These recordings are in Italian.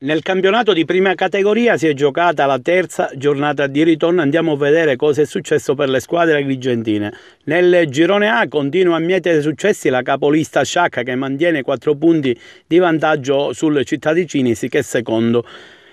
Nel campionato di prima categoria si è giocata la terza giornata di ritorno, andiamo a vedere cosa è successo per le squadre agrigentine. Nel girone A continua a mietere successi la capolista Sciacca che mantiene 4 punti di vantaggio sul Cittadicinisi che è secondo.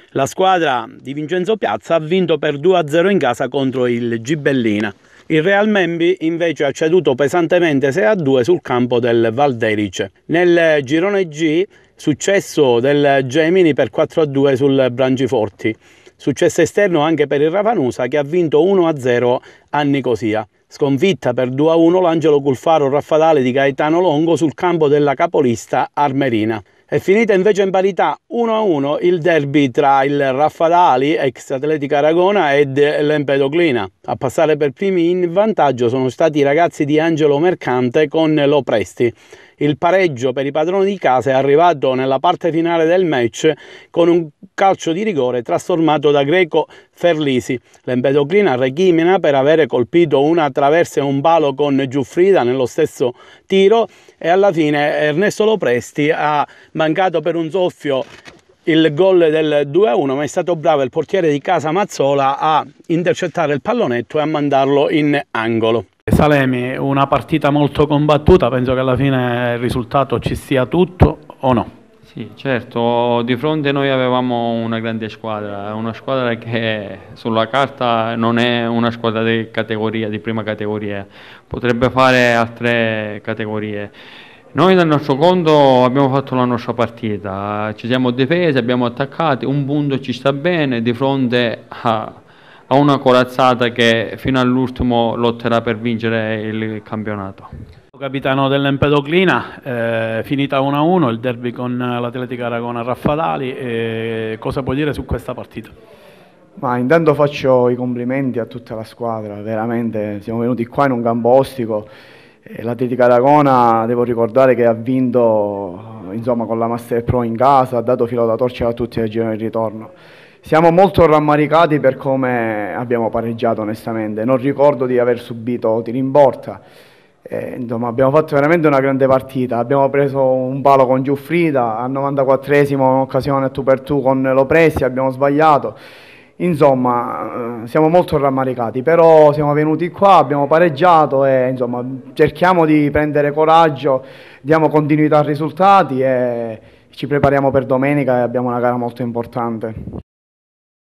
La squadra di Vincenzo Piazza ha vinto per 2-0 in casa contro il Gibellina. Il Real Membi invece ha ceduto pesantemente 6-2 a sul campo del Valderice. Nel girone G successo del Gemini per 4-2 a sul Brangiforti. Successo esterno anche per il Ravanusa che ha vinto 1-0 a a Nicosia. Eh. Sconfitta per 2-1 l'Angelo Culfaro raffadale di Gaetano Longo sul campo della capolista Armerina. È finita invece in parità 1-1 il derby tra il Raffadali, ex Atletica Aragona, ed l'Empedoclina. A passare per primi in vantaggio sono stati i ragazzi di Angelo Mercante con Lopresti. Il pareggio per i padroni di casa è arrivato nella parte finale del match con un calcio di rigore trasformato da Greco Ferlisi. L'Empedocrina recrimina per avere colpito una traversa e un palo con Giuffrida nello stesso tiro e alla fine Ernesto Lopresti ha mancato per un soffio il gol del 2-1 ma è stato bravo il portiere di casa Mazzola a intercettare il pallonetto e a mandarlo in angolo. Salemi, una partita molto combattuta, penso che alla fine il risultato ci sia tutto o no? Sì, certo, di fronte noi avevamo una grande squadra, una squadra che sulla carta non è una squadra di categoria, di prima categoria, potrebbe fare altre categorie. Noi dal nostro conto abbiamo fatto la nostra partita, ci siamo difesi, abbiamo attaccato, un punto ci sta bene di fronte a, a una corazzata che fino all'ultimo lotterà per vincere il campionato. Ecco, capitano dell'Empedoclina, eh, finita 1-1 il derby con l'Atletica Aragona Raffadali, eh, cosa puoi dire su questa partita? Ma intanto faccio i complimenti a tutta la squadra, veramente siamo venuti qua in un campo ostico, l'Atletica Aragona devo ricordare che ha vinto insomma, con la Master Pro in casa, ha dato filo da torcere a tutti nel giro di ritorno. Siamo molto rammaricati per come abbiamo pareggiato onestamente, non ricordo di aver subito tiri in porta eh, insomma, abbiamo fatto veramente una grande partita. Abbiamo preso un palo con Giuffrida al 94esimo, un'occasione tu per tu con Lopresti. Abbiamo sbagliato. Insomma, eh, siamo molto rammaricati, però siamo venuti qua, abbiamo pareggiato e insomma, cerchiamo di prendere coraggio, diamo continuità ai risultati e ci prepariamo per domenica e abbiamo una gara molto importante.